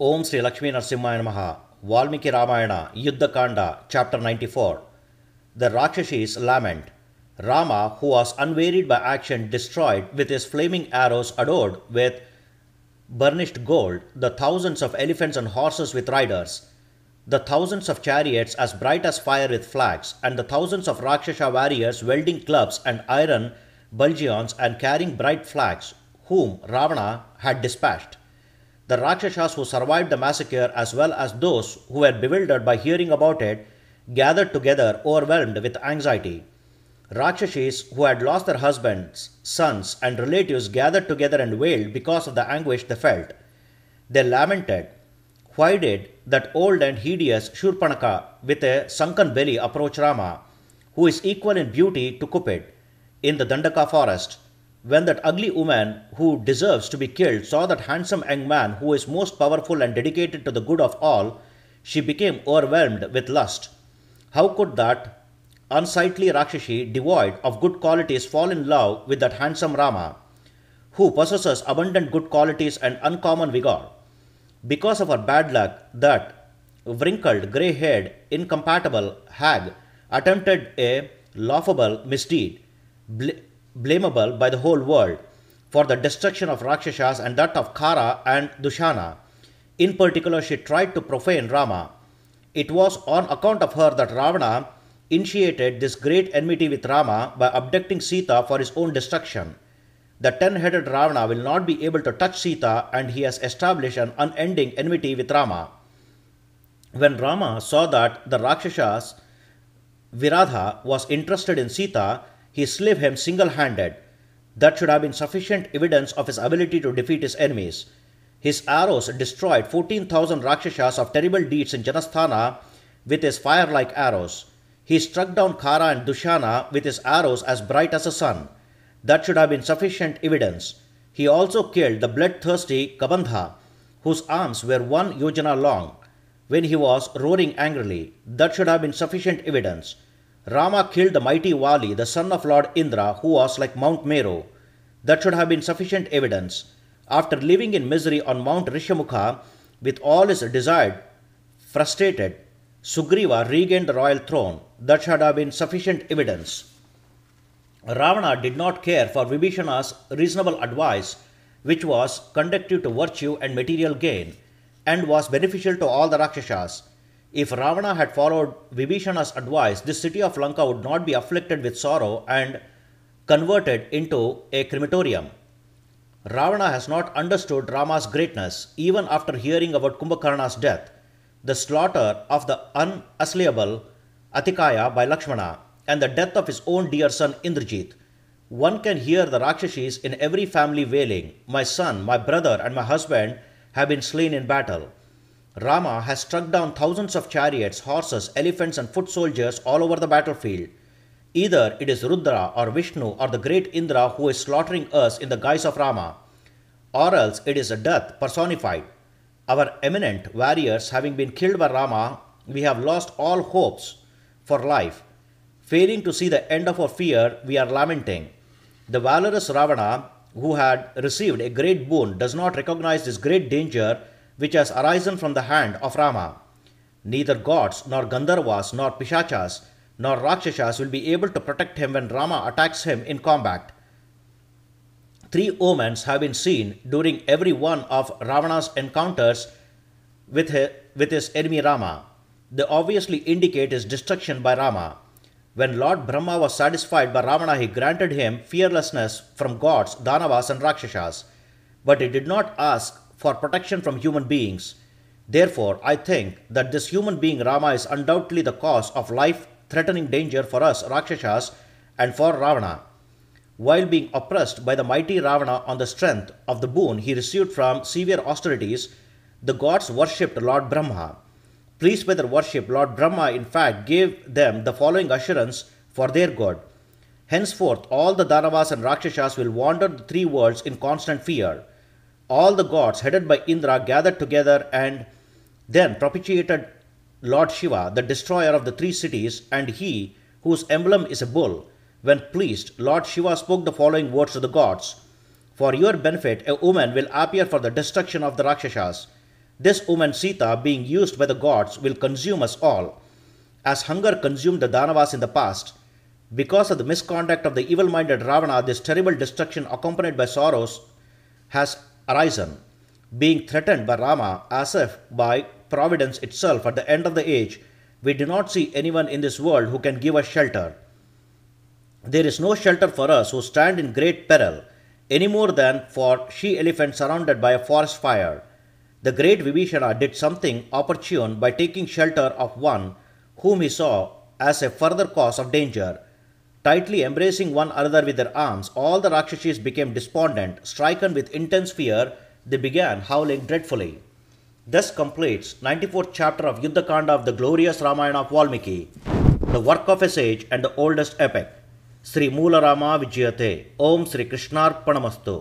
Om Sri Lakshmi Narasimha నమ Valmiki Ramayana Yuddhakanda chapter ninety four the rakshasis lament Rama who was unwearied by action destroyed with his flaming arrows adorned with burnished gold, the thousands of elephants and horses with riders, the thousands of chariots as bright as fire with flags, and the thousands of Rakshasa warriors welding clubs and iron bulgeons and carrying bright flags, whom Ravana had dispatched. The Rakshasas who survived the massacre, as well as those who were bewildered by hearing about it, gathered together overwhelmed with anxiety. Rakshasas who had lost their husbands, sons, and relatives gathered together and wailed because of the anguish they felt. They lamented, Why did that old and hideous Shurpanaka with a sunken belly approach Rama, who is equal in beauty to Cupid, in the Dandaka forest? When that ugly woman who deserves to be killed saw that handsome young man who is most powerful and dedicated to the good of all, she became overwhelmed with lust. How could that unsightly Rakshasi, devoid of good qualities, fall in love with that handsome Rama, who possesses abundant good qualities and uncommon vigor? Because of her bad luck, that wrinkled, grey haired, incompatible hag attempted a laughable misdeed blamable by the whole world for the destruction of Rakshasas and that of Kara and Dushana. In particular, she tried to profane Rama. It was on account of her that Ravana initiated this great enmity with Rama by abducting Sita for his own destruction. The ten headed Ravana will not be able to touch Sita, and he has established an unending enmity with Rama. When Rama saw that the Rakshasas Viradha was interested in Sita, he slew him single handed. That should have been sufficient evidence of his ability to defeat his enemies. His arrows destroyed 14,000 Rakshasas of terrible deeds in Janasthana with his fire like arrows. He struck down Kara and Dushana with his arrows as bright as the sun. That should have been sufficient evidence. He also killed the bloodthirsty Kabandha, whose arms were one yojana long, when he was roaring angrily. That should have been sufficient evidence. Rama killed the mighty Vali, the son of Lord Indra, who was like Mount Meru. That should have been sufficient evidence. After living in misery on Mount Rishamukha, with all his desire frustrated, Sugriva regained the royal throne. That should have been sufficient evidence. Ravana did not care for Vibhishana's reasonable advice, which was conducive to virtue and material gain, and was beneficial to all the Rakshasas. If Ravana had followed Vibhishana's advice, this city of Lanka would not be afflicted with sorrow and converted into a crematorium. Ravana has not understood Rama's greatness even after hearing about Kumbhakarna's death, the slaughter of the unassailable Atikaya by Lakshmana, and the death of his own dear son Indrajit. One can hear the Rakshashis in every family wailing, My son, my brother, and my husband have been slain in battle. Rama has struck down thousands of chariots, horses, elephants, and foot soldiers all over the battlefield. Either it is Rudra or Vishnu or the great Indra who is slaughtering us in the guise of Rama, or else it is death personified. Our eminent warriors having been killed by Rama, we have lost all hopes for life. Failing to see the end of our fear, we are lamenting. The valorous Ravana, who had received a great boon, does not recognize this great danger which has arisen from the hand of Rama. Neither gods, nor Gandharvas, nor Pishachas, nor Rakshasas will be able to protect him when Rama attacks him in combat. Three omens have been seen during every one of Ravana's encounters with his, with his enemy Rama. They obviously indicate his destruction by Rama. When Lord Brahma was satisfied by Ravana, he granted him fearlessness from gods, Danavas, and Rakshasas. But he did not ask for protection from human beings. Therefore, I think that this human being Rama is undoubtedly the cause of life threatening danger for us Rakshasas and for Ravana. While being oppressed by the mighty Ravana on the strength of the boon he received from severe austerities, the gods worshipped Lord Brahma. by their worship Lord Brahma in fact gave them the following assurance for their god. Henceforth all the Daravas and Rakshasas will wander the three worlds in constant fear all the gods headed by Indra gathered together and then propitiated Lord Shiva, the destroyer of the three cities, and he, whose emblem is a bull. When pleased, Lord Shiva spoke the following words to the gods For your benefit, a woman will appear for the destruction of the Rakshasas. This woman, Sita, being used by the gods, will consume us all. As hunger consumed the Danavas in the past, because of the misconduct of the evil minded Ravana, this terrible destruction, accompanied by sorrows, has arisen, being threatened by Rama as if by providence itself at the end of the age, we do not see anyone in this world who can give us shelter. There is no shelter for us who stand in great peril, any more than for she elephant surrounded by a forest fire. The great Vibhishana did something opportune by taking shelter of one whom he saw as a further cause of danger Tightly embracing one another with their arms, all the Rakshasas became despondent. Stricken with intense fear, they began howling dreadfully. Thus completes 94th chapter of Yuddhakanda of the glorious Ramayana of Valmiki, the work of a sage and the oldest epic. Sri Moolarama Vijayate. Om Sri Krishnarpanamastu.